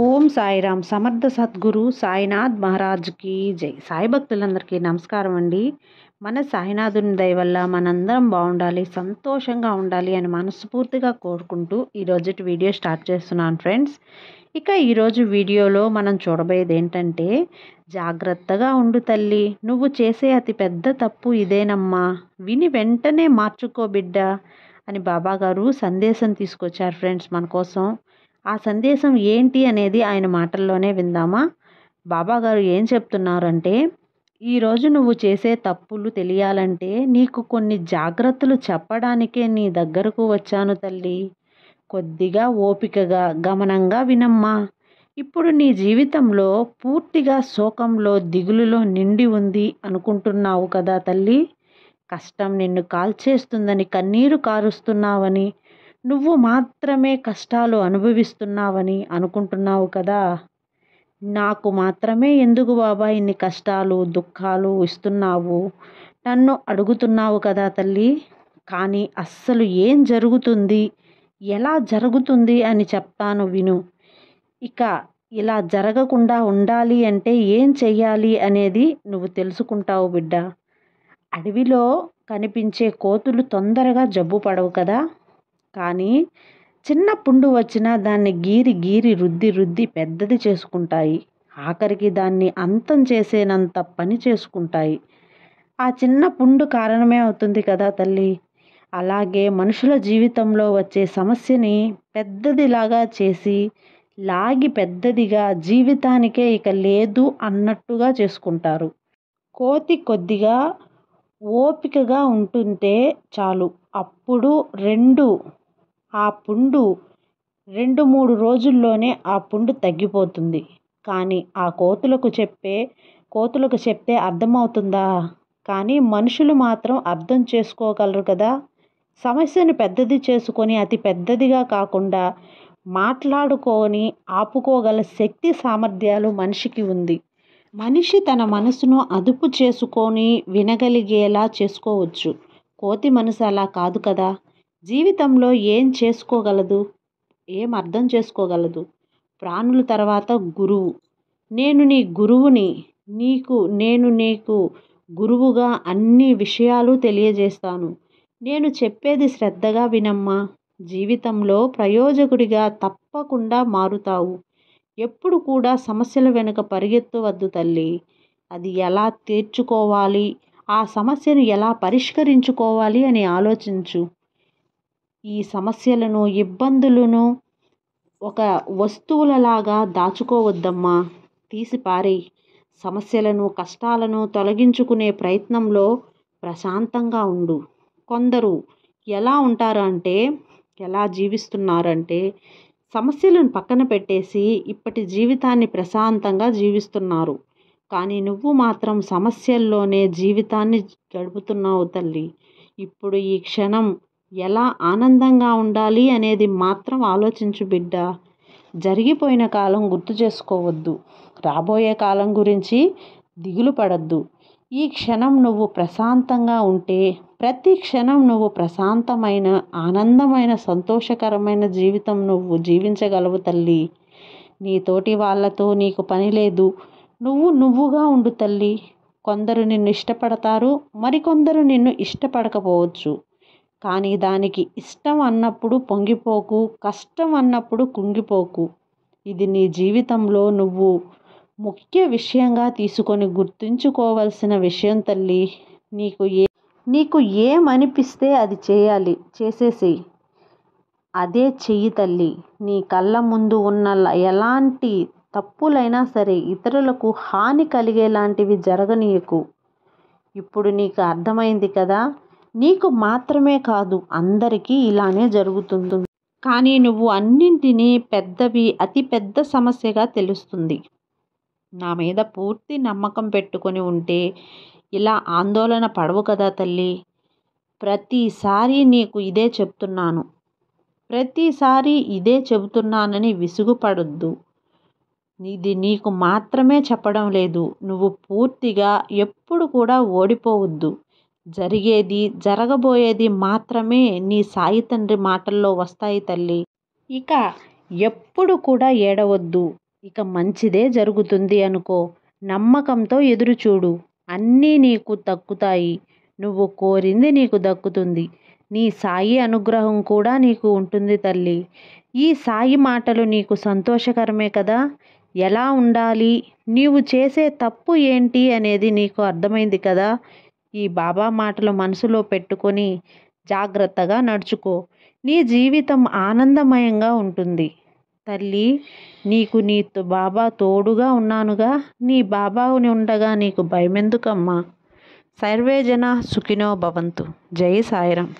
ఓం సాయిరామ్ సమర్థ సద్గురు సాయినాథ్ మహారాజ్కి జై సాయి భక్తులందరికీ నమస్కారం అండి మన సాయినాథుని దయ వల్ల మనందరం బాగుండాలి సంతోషంగా ఉండాలి అని మనస్ఫూర్తిగా కోరుకుంటూ ఈరోజు వీడియో స్టార్ట్ చేస్తున్నాను ఫ్రెండ్స్ ఇక ఈరోజు వీడియోలో మనం చూడబోయేది ఏంటంటే జాగ్రత్తగా ఉండు తల్లి నువ్వు చేసే అతి పెద్ద తప్పు ఇదేనమ్మా విని వెంటనే మార్చుకో బిడ్డ అని బాబాగారు సందేశం తీసుకొచ్చారు ఫ్రెండ్స్ మన కోసం ఆ సందేశం ఏంటి అనేది ఆయన మాటల్లోనే విందామా బాబాగారు ఏం చెప్తున్నారంటే ఈరోజు నువ్వు చేసే తప్పులు తెలియాలంటే నీకు కొన్ని జాగ్రత్తలు చెప్పడానికే నీ దగ్గరకు వచ్చాను తల్లి కొద్దిగా ఓపికగా గమనంగా వినమ్మా ఇప్పుడు నీ జీవితంలో పూర్తిగా శోకంలో దిగులులో నిండి ఉంది అనుకుంటున్నావు కదా తల్లి కష్టం నిన్ను కాల్చేస్తుందని కన్నీరు కారుస్తున్నావని నువ్వు మాత్రమే కష్టాలు అనుభవిస్తున్నావని అనుకుంటున్నావు కదా నాకు మాత్రమే ఎందుకు బాబా ఇన్ని కష్టాలు దుఃఖాలు ఇస్తున్నావు నన్ను అడుగుతున్నావు కదా తల్లి కానీ అస్సలు ఏం జరుగుతుంది ఎలా జరుగుతుంది అని చెప్తాను విను ఇక ఇలా జరగకుండా ఉండాలి అంటే ఏం చెయ్యాలి అనేది నువ్వు తెలుసుకుంటావు బిడ్డ అడవిలో కనిపించే కోతులు తొందరగా జబ్బు పడవు కదా కానీ చిన్న పుండు వచ్చినా దాన్ని గీరి గీరి రుద్ది రుద్ది పెద్దది చేసుకుంటాయి ఆఖరికి దాన్ని అంతం చేసేనంత పని చేసుకుంటాయి ఆ చిన్న పుండు కారణమే అవుతుంది కదా తల్లి అలాగే మనుషుల జీవితంలో వచ్చే సమస్యని పెద్దదిలాగా చేసి లాగి పెద్దదిగా జీవితానికే ఇక లేదు అన్నట్టుగా చేసుకుంటారు కోతి కొద్దిగా ఓపికగా ఉంటుంటే చాలు అప్పుడు రెండు ఆ పుండు రెండు మూడు రోజుల్లోనే ఆ పుండు తగ్గిపోతుంది కానీ ఆ కోతులకు చెప్పే కోతులకు చెప్తే అర్థమవుతుందా కానీ మనుషులు మాత్రం అర్థం చేసుకోగలరు కదా సమస్యను పెద్దది చేసుకొని అతి పెద్దదిగా కాకుండా మాట్లాడుకొని ఆపుకోగల శక్తి సామర్థ్యాలు మనిషికి ఉంది మనిషి తన మనసును అదుపు చేసుకొని వినగలిగేలా చేసుకోవచ్చు కోతి మనసు అలా కాదు కదా జీవితంలో ఏం చేసుకోగలదు ఏం అర్థం చేసుకోగలదు ప్రాణుల తర్వాత గురువు నేను నీ గురువుని నీకు నేను నీకు గురువుగా అన్ని విషయాలు తెలియజేస్తాను నేను చెప్పేది శ్రద్ధగా వినమ్మా జీవితంలో ప్రయోజకుడిగా తప్పకుండా మారుతావు ఎప్పుడు కూడా సమస్యల వెనుక పరిగెత్తవద్దు తల్లి అది ఎలా తీర్చుకోవాలి ఆ సమస్యను ఎలా పరిష్కరించుకోవాలి అని ఆలోచించు ఈ సమస్యలను ఇబ్బందులను ఒక వస్తువులలాగా దాచుకోవద్దమ్మా పారే సమస్యలను కష్టాలను తొలగించుకునే ప్రయత్నంలో ప్రశాంతంగా ఉండు కొందరు ఎలా ఉంటారు అంటే ఎలా జీవిస్తున్నారంటే సమస్యలను పక్కన పెట్టేసి ఇప్పటి జీవితాన్ని ప్రశాంతంగా జీవిస్తున్నారు కానీ నువ్వు మాత్రం సమస్యల్లోనే జీవితాన్ని గడుపుతున్నావు తల్లి ఇప్పుడు ఈ క్షణం ఎలా ఆనందంగా ఉండాలి అనేది మాత్రం ఆలోచించు బిడ్డ జరిగిపోయిన కాలం గుర్తు చేసుకోవద్దు రాబోయే కాలం గురించి దిగులు పడద్దు ఈ క్షణం నువ్వు ప్రశాంతంగా ఉంటే ప్రతి క్షణం నువ్వు ప్రశాంతమైన ఆనందమైన సంతోషకరమైన జీవితం నువ్వు జీవించగలవు తల్లి నీ తోటి వాళ్ళతో నీకు పని లేదు నువ్వు నువ్వుగా ఉండు తల్లి కొందరు నిన్ను ఇష్టపడతారు మరికొందరు నిన్ను ఇష్టపడకపోవచ్చు కానీ దానికి ఇష్టం అన్నప్పుడు పొంగిపోకు కష్టం అన్నప్పుడు కుంగిపోకు ఇది నీ జీవితంలో నువ్వు ముఖ్య విషయంగా తీసుకొని గుర్తుంచుకోవలసిన విషయం తల్లి నీకు ఏ నీకు ఏమనిపిస్తే అది చేయాలి చేసేసి అదే చెయ్యి తల్లి నీ కళ్ళ ముందు ఉన్న ఎలాంటి తప్పులైనా సరే ఇతరులకు హాని కలిగేలాంటివి జరగనీయకు ఇప్పుడు నీకు అర్థమైంది కదా నీకు మాత్రమే కాదు అందరికీ ఇలానే జరుగుతుంది కానీ నువ్వు అన్నింటినీ పెద్దవి అతి పెద్ద సమస్యగా తెలుస్తుంది నా మీద పూర్తి నమ్మకం పెట్టుకొని ఉంటే ఇలా ఆందోళన పడవు కదా తల్లి ప్రతిసారి నీకు ఇదే చెప్తున్నాను ప్రతిసారి ఇదే చెబుతున్నానని విసుగుపడద్దు ఇది నీకు మాత్రమే చెప్పడం లేదు నువ్వు పూర్తిగా ఎప్పుడు కూడా ఓడిపోవద్దు జరిగేది జరగబోయేది మాత్రమే నీ సాయి తండ్రి మాటల్లో వస్తాయి తల్లి ఇక ఎప్పుడు కూడా ఏడవద్దు ఇక మంచిదే జరుగుతుంది అనుకో నమ్మకంతో ఎదురుచూడు అన్నీ నీకు దక్కుతాయి నువ్వు కోరింది నీకు దక్కుతుంది నీ సాయి అనుగ్రహం కూడా నీకు ఉంటుంది తల్లి ఈ సాయి మాటలు నీకు సంతోషకరమే కదా ఎలా ఉండాలి నీవు చేసే తప్పు ఏంటి అనేది నీకు అర్థమైంది కదా ఈ బాబా మాటలు మనసులో పెట్టుకొని జాగ్రత్తగా నడుచుకో నీ జీవితం ఆనందమయంగా ఉంటుంది తల్లి నీకు నీ బాబా తోడుగా ఉన్నానుగా నీ బాబా ఉండగా నీకు భయమెందుకమ్మా సర్వేజన సుఖినో భవంతు జై సాయిరాం